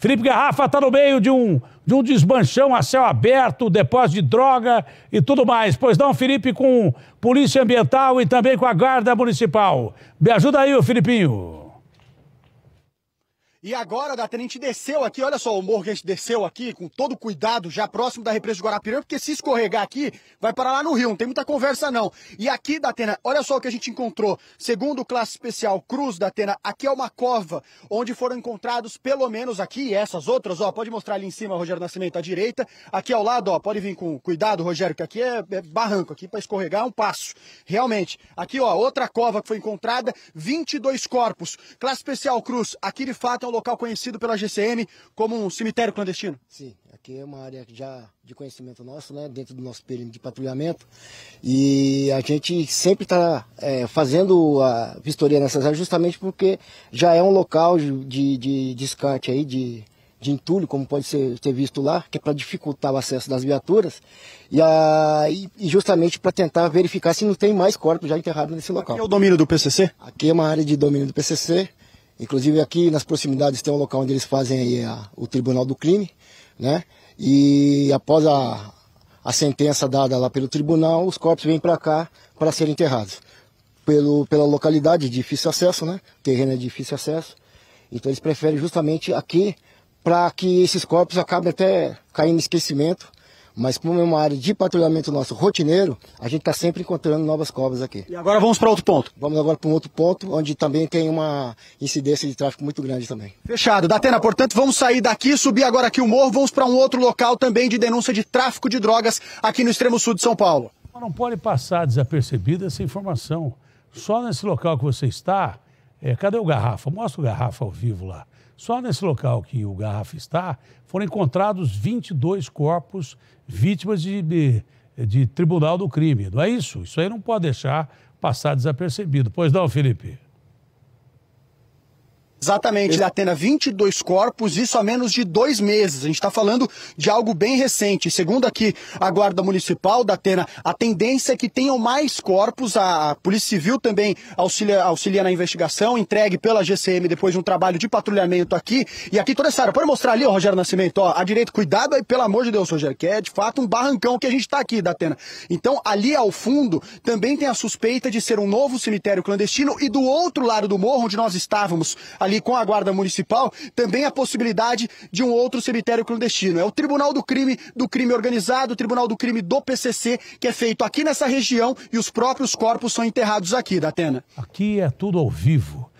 Felipe Garrafa está no meio de um, de um desmanchão a céu aberto, depósito de droga e tudo mais. Pois não, Felipe, com Polícia Ambiental e também com a Guarda Municipal. Me ajuda aí, ô Filipinho. E agora, Datena, a gente desceu aqui, olha só o morro que a gente desceu aqui, com todo cuidado, já próximo da represa de Guarapiranga, porque se escorregar aqui, vai parar lá no rio, não tem muita conversa não. E aqui, Datena, olha só o que a gente encontrou. Segundo classe especial Cruz, Datena, aqui é uma cova, onde foram encontrados pelo menos aqui, essas outras, ó, pode mostrar ali em cima, Rogério Nascimento, à direita. Aqui ao lado, ó, pode vir com cuidado, Rogério, que aqui é, é barranco, aqui para escorregar é um passo. Realmente. Aqui, ó, outra cova que foi encontrada, 22 corpos. Classe especial Cruz, aqui de fato é um local conhecido pela GCM como um cemitério clandestino. Sim, aqui é uma área já de conhecimento nosso, né, dentro do nosso perímetro de patrulhamento. E a gente sempre está é, fazendo a vistoria nessas áreas justamente porque já é um local de, de descarte aí, de, de entulho, como pode ser, visto lá, que é para dificultar o acesso das viaturas e, a, e justamente para tentar verificar se não tem mais corpos já enterrados nesse local. Aqui é o domínio do PCC? Aqui é uma área de domínio do PCC, Inclusive aqui nas proximidades tem um local onde eles fazem a, o Tribunal do Crime, né? E após a, a sentença dada lá pelo tribunal, os corpos vêm para cá para serem enterrados. Pelo, pela localidade de difícil acesso, né? O terreno é de difícil acesso. Então eles preferem justamente aqui para que esses corpos acabem até caindo em esquecimento mas como é uma área de patrulhamento nosso rotineiro, a gente está sempre encontrando novas cobras aqui. E agora vamos para outro ponto. Vamos agora para um outro ponto, onde também tem uma incidência de tráfego muito grande também. Fechado. Datena, portanto, vamos sair daqui, subir agora aqui o morro, vamos para um outro local também de denúncia de tráfico de drogas aqui no extremo sul de São Paulo. Não pode passar desapercebida essa informação. Só nesse local que você está, é, cadê o Garrafa? Mostra o Garrafa ao vivo lá. Só nesse local que o Garrafa está, foram encontrados 22 corpos vítimas de, de, de tribunal do crime. Não é isso? Isso aí não pode deixar passar desapercebido. Pois não, Felipe? Exatamente, Esse... Datena, 22 corpos, isso há menos de dois meses. A gente está falando de algo bem recente. Segundo aqui a Guarda Municipal, da Atena, a tendência é que tenham mais corpos. A Polícia Civil também auxilia, auxilia na investigação, entregue pela GCM depois de um trabalho de patrulhamento aqui. E aqui toda essa área. Pode mostrar ali, ó, Rogério Nascimento, ó, a direita, cuidado aí, pelo amor de Deus, Rogério, que é de fato um barrancão que a gente está aqui, da Atena. Então, ali ao fundo, também tem a suspeita de ser um novo cemitério clandestino e do outro lado do morro, onde nós estávamos, a ali com a Guarda Municipal, também a possibilidade de um outro cemitério clandestino. É o Tribunal do Crime do Crime Organizado, o Tribunal do Crime do PCC, que é feito aqui nessa região e os próprios corpos são enterrados aqui, Datena. Aqui é tudo ao vivo.